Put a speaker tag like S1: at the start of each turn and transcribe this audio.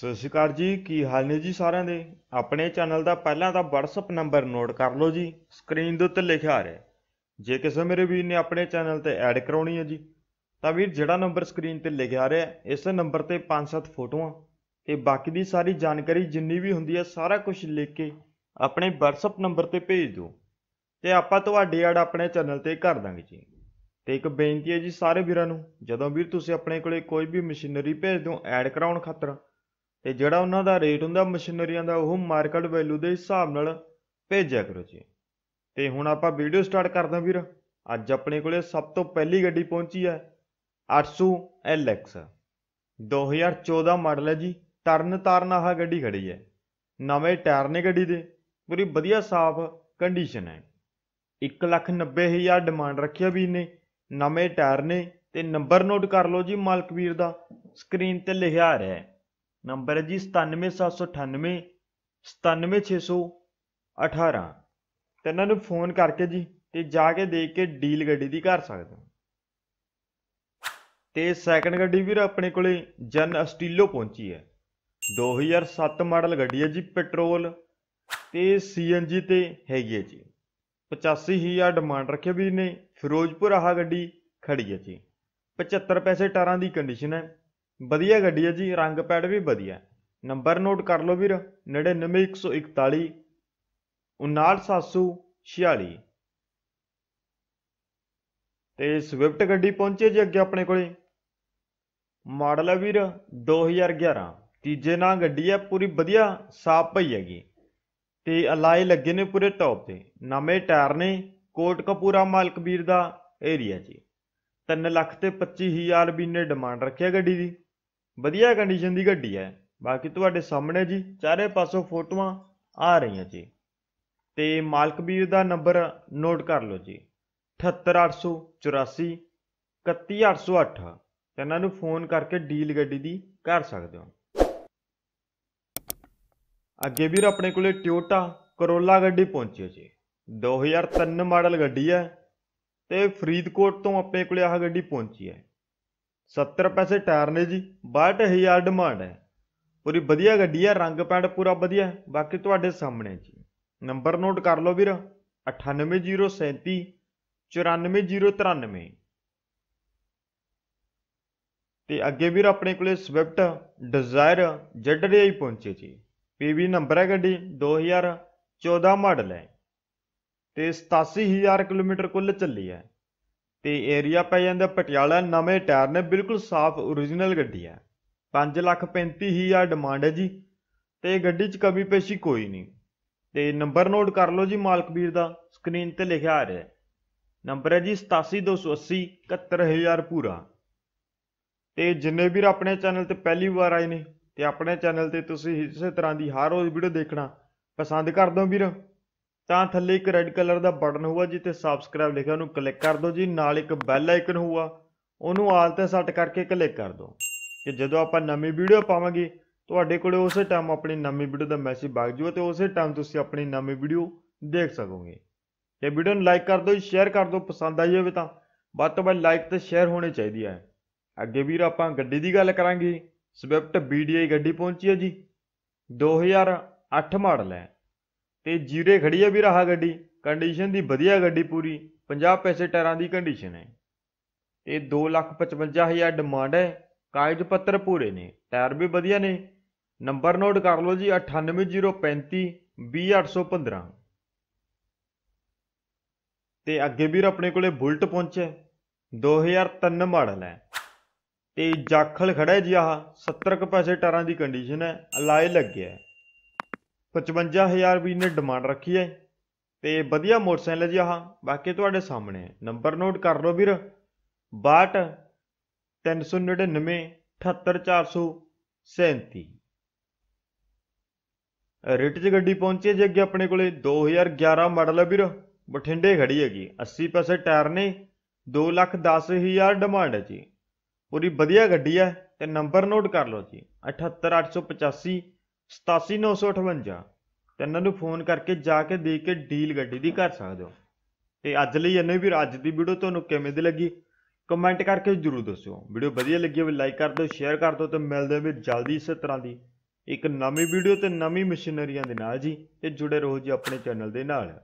S1: ਸਤਿ ਸ਼੍ਰੀ ਅਕਾਲ ਜੀ ਕੀ ਹਾਲ ਨੇ ਜੀ ਸਾਰਿਆਂ ਦੇ ਆਪਣੇ ਚੈਨਲ ਦਾ ਪਹਿਲਾਂ ਤਾਂ WhatsApp ਨੰਬਰ ਨੋਟ ਕਰ ਲਓ ਜੀ ਸਕਰੀਨ ਦੇ ਉੱਤੇ ਲਿਖਿਆ ਆ ਰਿਹਾ ਜੇ ਕਿਸੇ ਮੇਰੇ ਵੀਰ ਨੇ ਆਪਣੇ ਚੈਨਲ ਤੇ ਐਡ ਕਰਾਉਣੀ ਹੈ ਜੀ ਤਾਂ ਵੀਰ ਜਿਹੜਾ ਨੰਬਰ ਸਕਰੀਨ ਤੇ ਲਿਖਿਆ ਆ ਰਿਹਾ ਇਸ ਨੰਬਰ ਤੇ 5-7 ਫੋਟੋਆਂ ਤੇ ਬਾਕੀ ਦੀ ਸਾਰੀ ਜਾਣਕਾਰੀ ਜਿੰਨੀ ਵੀ ਹੁੰਦੀ ਹੈ ਸਾਰਾ ਕੁਝ ਲਿਖ ਕੇ ਆਪਣੇ WhatsApp ਨੰਬਰ ਤੇ ਭੇਜ ਦਿਓ ਤੇ ਆਪਾਂ ਤੁਹਾਡੀ ਐਡ ਆਪਣੇ ਚੈਨਲ ਤੇ ਕਰ ਦਾਂਗੇ ਜੀ ਤੇ ਇੱਕ ਬੇਨਤੀ ਹੈ ਜੀ ਸਾਰੇ ਵੀਰਾਂ ਨੂੰ ਜਦੋਂ ਵੀਰ ਤੁਸੀਂ ਆਪਣੇ ਕੋਲੇ ਕੋਈ ਵੀ ਮਸ਼ੀਨਰੀ ਭੇਜ ਦਿਓ ਐਡ ਕਰਾਉਣ ਖਾਤਰ ਤੇ ਜਿਹੜਾ ਉਹਨਾਂ ਦਾ ਰੇਟ ਹੁੰਦਾ ਮਸ਼ੀਨਰੀਆਂ ਦਾ ਉਹ ਮਾਰਕੀਟ ਵੈਲਿਊ ਦੇ ਹਿਸਾਬ ਨਾਲ ਭੇਜਿਆ ਕਰੋ ਜੀ ਤੇ ਹੁਣ ਆਪਾਂ ਵੀਡੀਓ ਸਟਾਰਟ ਕਰਦੇ ਵੀਰ ਅੱਜ ਆਪਣੇ ਕੋਲੇ ਸਭ ਤੋਂ ਪਹਿਲੀ ਗੱਡੀ ਪਹੁੰਚੀ ਹੈ 800 LX 2014 ਮਾਡਲ ਹੈ ਜੀ ਤਰਨ ਤਾਰਨ ਆਹ ਗੱਡੀ ਖੜੀ ਹੈ ਨਵੇਂ ਟਾਇਰ ਨੇ ਗੱਡੀ ਦੇ ਪੂਰੀ ਵਧੀਆ ਸਾਫ਼ ਕੰਡੀਸ਼ਨ ਹੈ 190000 ਡਿਮਾਂਡ ਰੱਖਿਆ ਵੀ ਨੇ ਨਵੇਂ ਟਾਇਰ ਨੇ ਤੇ ਨੰਬਰ ਨੋਟ ਕਰ ਲਓ ਜੀ ਮਾਲਕ ਵੀਰ ਦਾ ਸਕਰੀਨ ਤੇ ਲਿਖਿਆ ਆ ਰਿਹਾ ਹੈ ਨੰਬਰ ਹੈ ਜੀ 97798 97618 ਤੇ ਇਹਨਾਂ ਨੂੰ ਫੋਨ ਕਰਕੇ ਜੀ ਤੇ ਜਾ ਕੇ ਦੇਖ ਕੇ ਡੀਲ ਗੱਡੀ ਦੀ ਕਰ ਸਕਦੇ ਹੋ ਤੇ ਸੈਕੰਡ ਗੱਡੀ ਵੀਰ ਆਪਣੇ ਕੋਲੇ ਜਨ ਅਸਟੀਲੋ ਪਹੁੰਚੀ ਹੈ 2007 ਮਾਡਲ ਗੱਡੀ ਹੈ ਜੀ ਪੈਟਰੋਲ ਤੇ ਸੀਐਨਜੀ ਤੇ ਹੈਗੀ ਹੈ ਜੀ 85000 ਡਿਮਾਂਡ ਰੱਖਿਆ ਵੀ ਨੇ ਫਿਰੋਜ਼ਪੁਰ ਆਹ ਗੱਡੀ ਖੜੀ ਹੈ ਜੀ 75 ਪੈਸੇ ਟਾਰਾਂ ਦੀ ਕੰਡੀਸ਼ਨ ਹੈ ਵਧੀਆ ਗੱਡੀ ਹੈ ਜੀ ਰੰਗ ਪੈਡ ਵੀ ਵਧੀਆ ਨੰਬਰ ਨੋਟ ਕਰ ਲਓ ਵੀਰ 99141 59746 ਤੇ ਸਵਿਫਟ ਗੱਡੀ ਪਹੁੰਚੇ ਜੀ ਅੱਗੇ ਆਪਣੇ ਕੋਲੇ ਮਾਡਲ ਹੈ ਵੀਰ 2011 ਤੀਜੇ ਨਾਂ ਗੱਡੀ ਹੈ ਪੂਰੀ ਵਧੀਆ ਸਾਫ ਪਈ ਹੈਗੀ ਤੇ ਅਲਾਈ ਲੱਗੇ ਨੇ ਪੂਰੇ ਟੌਪ ਤੇ ਨਵੇਂ ਟਾਇਰ ਨੇ ਕੋਟ ਕਪੂਰਾ ਮਾਲਕ ਵੀਰ ਦਾ ਏਰੀਆ ਜੀ 3 ਲੱਖ ਤੇ 25000 ਵੀ ਨੇ ਡਿਮਾਂਡ ਰੱਖਿਆ ਗੱਡੀ ਦੀ ਵਧੀਆ ਕੰਡੀਸ਼ਨ ਦੀ ਗੱਡੀ ਹੈ ਬਾਕੀ ਤੁਹਾਡੇ ਸਾਹਮਣੇ ਜੀ ਚਾਰੇ ਪਾਸੋਂ ਫੋਟੋਆਂ ਆ ਰਹੀਆਂ ਜੀ ਤੇ ਮਾਲਕ ਵੀਰ ਦਾ ਨੰਬਰ ਨੋਟ ਕਰ ਲਓ ਜੀ 78884 31808 ਇਹਨਾਂ ਨੂੰ ਫੋਨ ਕਰਕੇ ਡੀਲ ਗੱਡੀ ਦੀ ਕਰ ਸਕਦੇ ਹੋ ਅੱਗੇ ਵੀਰ ਆਪਣੇ ਕੋਲੇ ਟਿਓਟਾ ਕਰੋਲਾ ਗੱਡੀ ਪਹੁੰਚੀ ਜੀ 2003 ਮਾਡਲ ਗੱਡੀ ਹੈ ਤੇ ਫਰੀਦਕੋਟ ਤੋਂ ਆਪਣੇ ਕੋਲੇ ਆਹ ਗੱਡੀ ਪਹੁੰਚੀ ਹੈ 70 ਪੈਸੇ ਟਾਇਰ ਨੇ ਜੀ 62000 ਡਿਮਾਂਡ ਹੈ ਪੂਰੀ ਵਧੀਆ ਗੱਡੀ ਹੈ ਰੰਗ ਪੈਂਟ ਪੂਰਾ ਵਧੀਆ ਬਾਕੀ ਤੁਹਾਡੇ ਸਾਹਮਣੇ ਜੀ ਨੰਬਰ ਨੋਟ ਕਰ ਲਓ ਵੀਰ 98037 94093 ਤੇ ਅੱਗੇ ਵੀਰ ਆਪਣੇ ਕੋਲੇ ਸਵਿਫਟ ਡਿਜ਼ਾਇਰ ਹੀ ਪਹੁੰਚੇ ਜੀ ਪੀਵੀ ਨੰਬਰ ਹੈ ਗੱਡੀ 2014 ਮਾਡਲ ਹੈ ਤੇ 87000 ਕਿਲੋਮੀਟਰ ਕੁੱਲ ਚੱਲੀ ਹੈ ਤੇ ਏਰੀਆ ਪੈ ਜਾਂਦਾ ਪਟਿਆਲਾ ਨਵੇਂ ਟਾਇਰ ਨੇ ਬਿਲਕੁਲ ਸਾਫ਼ origignal ਗੱਡੀ ਹੈ 5 ਲੱਖ 35000 ਡਿਮਾਂਡ ਹੈ ਜੀ ਤੇ ਗੱਡੀ 'ਚ ਕਮੀ ਪੇਸ਼ੀ ਕੋਈ ਨਹੀਂ ਤੇ ਨੰਬਰ ਨੋਟ ਕਰ ਲਓ ਜੀ ਮਾਲਕ ਵੀਰ ਦਾ ਸਕਰੀਨ ਤੇ ਲਿਖਿਆ ਆ ਰਿਹਾ ਨੰਬਰ ਹੈ ਜੀ 87280 71000 ਪੂਰਾ ਤੇ ਜਿੰਨੇ ਵੀਰ ਆਪਣੇ ਚੈਨਲ ਤੇ ਪਹਿਲੀ ਵਾਰ ਆਏ ਨੇ ਤੇ ਆਪਣੇ ਚੈਨਲ ਤੇ ਤੁਸੀਂ ਇਸੇ ਤਰ੍ਹਾਂ ਦੀ ਹਰ ਰੋਜ਼ ਵੀਡੀਓ ਦੇਖਣਾ ਪਸੰਦ ਕਰਦੇ ਹੋ ਵੀਰ ਤਾਂ ਥੱਲੇ ਇੱਕ ਰੈੱਡ ਕਲਰ ਦਾ ਬਟਨ ਹੋਊਗਾ ਜਿੱਤੇ ਸਬਸਕ੍ਰਾਈਬ ਲਿਖਿਆ ਉਹਨੂੰ ਕਲਿੱਕ ਕਰ ਦਿਓ ਜੀ ਨਾਲ ਇੱਕ ਬੈਲ ਆਈਕਨ ਹੋਊਗਾ ਉਹਨੂੰ ਆਲ ਤੇ ਸੈੱਟ ਕਰਕੇ ਕਲਿੱਕ ਕਰ ਦਿਓ ਕਿ ਜਦੋਂ ਆਪਾਂ ਨਵੀਂ ਵੀਡੀਓ ਪਾਵਾਂਗੇ ਤੁਹਾਡੇ ਕੋਲੇ ਉਸੇ ਟਾਈਮ ਆਪਣੀ ਨਵੀਂ ਵੀਡੀਓ ਦਾ ਮੈਸੇਜ ਵਗ ਜੂਗਾ ਤੇ ਉਸੇ ਟਾਈਮ ਤੁਸੀਂ ਆਪਣੀ ਨਵੀਂ ਵੀਡੀਓ ਦੇਖ ਸਕੋਗੇ ਤੇ ਵੀਡੀਓ ਨੂੰ ਲਾਈਕ ਕਰ ਦਿਓ ਸ਼ੇਅਰ ਕਰ ਦਿਓ ਪਸੰਦ ਆਈ ਹੋਵੇ ਤਾਂ ਵੱਧ ਤੋਂ ਵੱਧ ਲਾਈਕ ਤੇ ਸ਼ੇਅਰ ਹੋਣੇ ਚਾਹੀਦੀ ਹੈ ਅੱਗੇ ਵੀਰ ਆਪਾਂ ਗੱਡੀ ਦੀ ਗੱਲ ਕਰਾਂਗੇ ਸਵਿਫਟ BDI ਗੱਡੀ ਪਹੁੰਚੀ ਹੈ ਜੀ 2008 ਮਾਡਲ ਹੈ ਤੇ ਜੀਰੇ ਖੜੀ ਆ ਵੀ ਰਹਾ ਗੱਡੀ ਕੰਡੀਸ਼ਨ ਦੀ ਵਧੀਆ ਗੱਡੀ ਪੂਰੀ 50 ਪੈਸੇ ਟਾਇਰਾਂ ਦੀ ਕੰਡੀਸ਼ਨ ਹੈ ਤੇ 255000 ਡਿਮਾਂਡ ਹੈ ਕਾਗਜ਼ ਪੱਤਰ ਪੂਰੇ ਨੇ ਟਾਇਰ ਵੀ ਵਧੀਆ ਨੇ ਨੰਬਰ ਨੋਟ ਕਰ ਲਓ ਜੀ 98035 2815 ਤੇ ਅੱਗੇ ਵੀਰ ਆਪਣੇ ਕੋਲੇ ਬੁਲਟ ਪਹੁੰਚਿਆ 2003 ਮਾਡਲ ਹੈ ਤੇ ਜਾਖਲ ਖੜਾ ਜੀ ਆਹ 70 ਕ ਪੈਸੇ ਟਾਇਰਾਂ ਦੀ ਕੰਡੀਸ਼ਨ ਹੈ ਅਲਾਈ ਲੱਗਿਆ 55000 ਵੀ ਨੇ ਡਿਮਾਂਡ ਰੱਖੀ ਹੈ ਤੇ ਵਧੀਆ ਮੋਟਰਸਾਈਕਲ ਹੈ ਜੀ ਆਹ ਬਾਕੀ ਤੁਹਾਡੇ ਸਾਹਮਣੇ ਹੈ ਨੰਬਰ ਨੋਟ ਕਰ ਲਓ ਵੀਰ 62 399 78437 ਗੱਡੀ ਪਹੁੰਚੀ ਜੀ ਅੱਗੇ ਆਪਣੇ ਕੋਲੇ 2011 ਮਾਡਲ ਹੈ ਵੀਰ ਬਠਿੰਡੇ ਖੜੀ ਹੈਗੀ 80 ਪੈਸੇ ਟਾਇਰ ਨੇ 210000 ਡਿਮਾਂਡ ਹੈ ਜੀ ਪੂਰੀ ਵਧੀਆ ਗੱਡੀ ਹੈ ਤੇ ਨੰਬਰ ਨੋਟ ਕਰ ਲਓ ਜੀ 78885 87958 ਤੇ ਇਹਨਾਂ ਨੂੰ ਫੋਨ ਕਰਕੇ ਜਾ ਕੇ ਦੇਖ ਕੇ ਡੀਲ ਗੱਡੀ ਦੀ ਕਰ ਸਕਦੇ ਹੋ ਤੇ ਅੱਜ ਲਈ ਇੰਨੇ ਵੀਰ ਅੱਜ ਦੀ ਵੀਡੀਓ ਤੁਹਾਨੂੰ ਕਿਵੇਂ ਦੀ ਲੱਗੀ ਕਮੈਂਟ ਕਰਕੇ ਜਰੂਰ ਦੱਸਿਓ ਵੀਡੀਓ ਵਧੀਆ ਲੱਗੀ ਹੋਵੇ ਲਾਈਕ ਕਰ ਦਿਓ ਸ਼ੇਅਰ ਕਰ ਦਿਓ ਤੇ ਮਿਲਦੇ ਹਾਂ ਵੀ ਜਲਦੀ ਇਸੇ ਤਰ੍ਹਾਂ ਦੀ ਇੱਕ ਨਵੀਂ ਵੀਡੀਓ ਤੇ ਨਵੀਂ ਮਸ਼ੀਨਰੀਆਂ ਦੇ ਨਾਲ ਜੀ ਤੇ ਜੁੜੇ ਰਹੋ ਜੀ ਆਪਣੇ ਚੈਨਲ ਦੇ ਨਾਲ